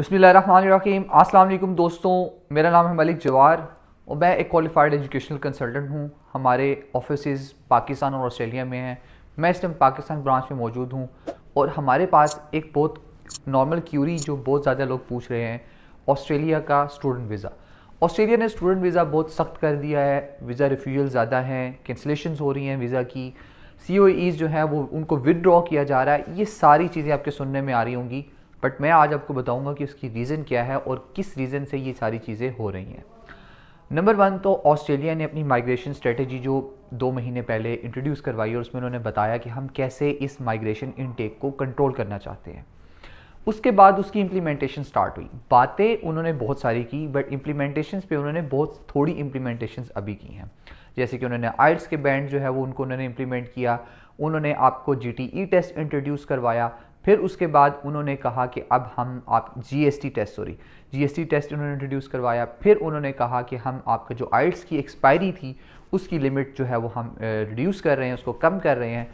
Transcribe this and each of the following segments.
बसमीम असलम दोस्तों मेरा नाम है मलिक जवार और मैं एक क्वालिफाइड एजुकेशनल कंसल्टेंट हूँ हमारे ऑफिस पाकिस्तान और ऑस्ट्रेलिया में हैं मैं इस टाइम पाकिस्तान ब्रांच में मौजूद हूँ और हमारे पास एक बहुत नॉर्मल क्यूरी जो बहुत ज़्यादा लोग पूछ रहे हैं ऑस्ट्रेलिया का स्टूडेंट वीज़ा ऑस्ट्रेलिया ने स्टूडेंट वीज़ा बहुत सख्त कर दिया है वीज़ा रिफ्यूजल ज़्यादा हैं कैंसलेशन हो रही हैं वीज़ा की सी e जो हैं वो उनको विदड्रॉ किया जा रहा है ये सारी चीज़ें आपके सुनने में आ रही होंगी बट मैं आज आपको बताऊंगा कि उसकी रीज़न क्या है और किस रीज़न से ये सारी चीज़ें हो रही हैं नंबर वन तो ऑस्ट्रेलिया ने अपनी माइग्रेशन स्ट्रेटजी जो दो महीने पहले इंट्रोड्यूस करवाई और उसमें उन्होंने बताया कि हम कैसे इस माइग्रेशन इनटेक को कंट्रोल करना चाहते हैं उसके बाद उसकी इम्प्लीमेंटेशन स्टार्ट हुई बातें उन्होंने बहुत सारी की बट इम्प्लीमेंटेशन पे उन्होंने बहुत थोड़ी इम्प्लीमेंटेशन अभी की हैं जैसे कि उन्होंने आइट्स के बैंड जो है वो उनको उन्होंने इम्प्लीमेंट किया उन्होंने आपको जी टेस्ट इंट्रोड्यूस करवाया फिर उसके बाद उन्होंने कहा कि अब हम आप GST test sorry GST test उन्होंने इंट्रोड्यूस करवाया फिर उन्होंने कहा कि हम आपका जो आइट्स की एक्सपायरी थी उसकी लिमिट जो है वो हम रिड्यूस कर रहे हैं उसको कम कर रहे हैं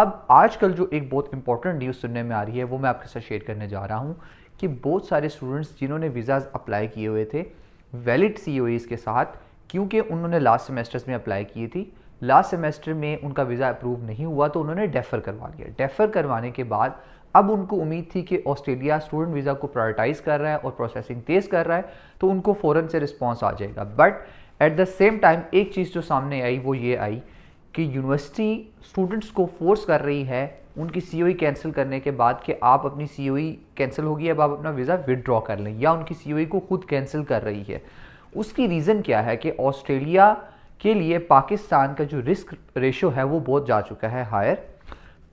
अब आजकल जो एक बहुत इंपॉर्टेंट न्यूज़ सुनने में आ रही है वो मैं आपके साथ शेयर करने जा रहा हूँ कि बहुत सारे स्टूडेंट्स जिन्होंने वीज़ाज अप्लाई किए हुए थे वैलिड सी के साथ क्योंकि उन्होंने लास्ट सेमेस्टर्स में अप्लाई की थी लास्ट सेमेस्टर में उनका वीज़ा अप्रूव नहीं हुआ तो उन्होंने डेफ़र करवा लिया डेफ़र करवाने के बाद अब उनको उम्मीद थी कि ऑस्ट्रेलिया स्टूडेंट वीज़ा को प्रायोरिटाइज़ कर रहा है और प्रोसेसिंग तेज़ कर रहा है तो उनको फ़ौरन से रिस्पॉन्स आ जाएगा but at the same time एक चीज़ जो सामने आई वो ये आई कि यूनिवर्सिटी स्टूडेंट्स को फोर्स कर रही है उनकी सी e कैंसिल करने के बाद कि आप अपनी सी e कैंसिल होगी अब आप अपना वीज़ा विदड्रॉ कर लें या उनकी सी e को खुद कैंसिल कर रही है उसकी रीज़न क्या है कि ऑस्ट्रेलिया के लिए पाकिस्तान का जो रिस्क रेशो है वो बहुत जा चुका है हायर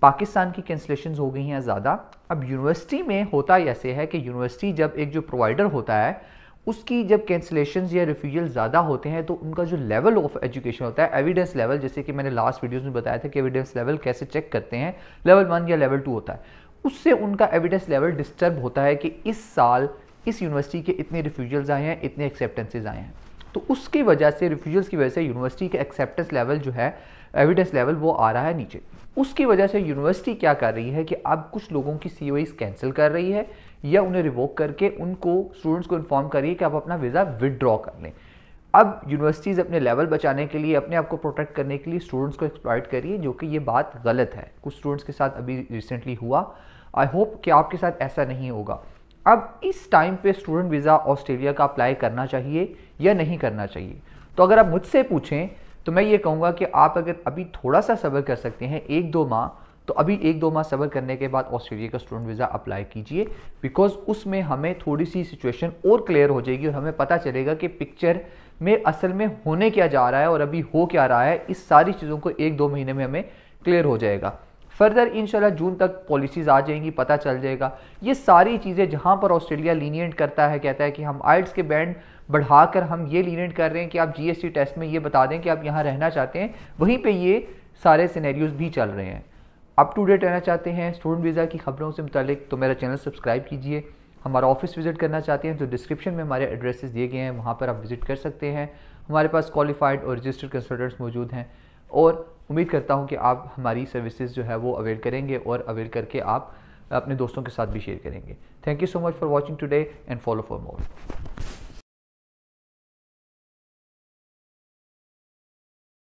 पाकिस्तान की कैंसलेशन हो गई हैं ज़्यादा अब यूनिवर्सिटी में होता ऐसे है कि यूनिवर्सिटी जब एक जो प्रोवाइडर होता है उसकी जब कैंसलेशन या रिफ्यूजल ज़्यादा होते हैं तो उनका जो लेवल ऑफ एजुकेशन होता है एविडेंस लेवल जैसे कि मैंने लास्ट वीडियोज़ में बताया था कि एविडेंस लेवल कैसे चेक करते हैं लेवल वन या लेवल टू होता है उससे उनका एविडेंस लेवल डिस्टर्ब होता है कि इस साल इस यूनिवर्सिटी के इतने रिफ्यूजल्स आए हैं इतने एक्सेप्टेंसेज आए हैं तो उसकी वजह से रिफ्यूजल्स की वजह से यूनिवर्सिटी के एक्सेप्टेंस लेवल जो है एविडेंस लेवल वो आ रहा है नीचे उसकी वजह से यूनिवर्सिटी क्या कर रही है कि अब कुछ लोगों की सी कैंसिल e कर रही है या उन्हें रिवोक करके उनको स्टूडेंट्स को इन्फॉर्म कर रही है कि आप अपना वीज़ा विदड्रॉ कर लें अब यूनिवर्सिटीज़ अपने लेवल बचाने के लिए अपने आप को प्रोटेक्ट करने के लिए स्टूडेंट्स को एक्सप्लॉइट करिए जो कि ये बात गलत है कुछ स्टूडेंट्स के साथ अभी रिसेंटली हुआ आई होप कि आपके साथ ऐसा नहीं होगा अब इस टाइम पे स्टूडेंट वीज़ा ऑस्ट्रेलिया का अप्लाई करना चाहिए या नहीं करना चाहिए तो अगर आप मुझसे पूछें तो मैं ये कहूँगा कि आप अगर अभी थोड़ा सा सबर कर सकते हैं एक दो माह तो अभी एक दो माह सबर करने के बाद ऑस्ट्रेलिया का स्टूडेंट वीज़ा अप्लाई कीजिए बिकॉज उसमें हमें थोड़ी सी सिचुएशन और क्लियर हो जाएगी और हमें पता चलेगा कि पिक्चर में असल में होने क्या जा रहा है और अभी हो क्या रहा है इस सारी चीज़ों को एक दो महीने में हमें क्लियर हो जाएगा फर्दर इंशाल्लाह जून तक पॉलिसीज़ आ जाएंगी पता चल जाएगा ये सारी चीज़ें जहाँ पर ऑस्ट्रेलिया लीनियंट करता है कहता है कि हम आइट्स के बैंड बढ़ाकर हम ये लीनियंट कर रहे हैं कि आप जीएसटी टेस्ट में ये बता दें कि आप यहाँ रहना चाहते हैं वहीं पर ये सारे सीनेरियोज़ भी चल रहे हैं अप टू डेट रहना चाहते हैं स्टूडेंट वीज़ा की खबरों से मुतलिक तो मेरा चैनल सब्सक्राइब कीजिए हमारा ऑफिस विज़िट करना चाहते हैं तो डिस्क्रिप्शन में हमारे एड्रेसेस दिए गए हैं वहाँ पर आप विज़िट कर सकते हैं हमारे पास क्वालिफाइड और रजिस्टर्ड कंसल्टेंट्स मौजूद हैं और उम्मीद करता हूँ कि आप हमारी सर्विसेज जो है वो अवेल करेंगे और अवेल करके आप अपने दोस्तों के साथ भी शेयर करेंगे thank you so much for watching today and follow for more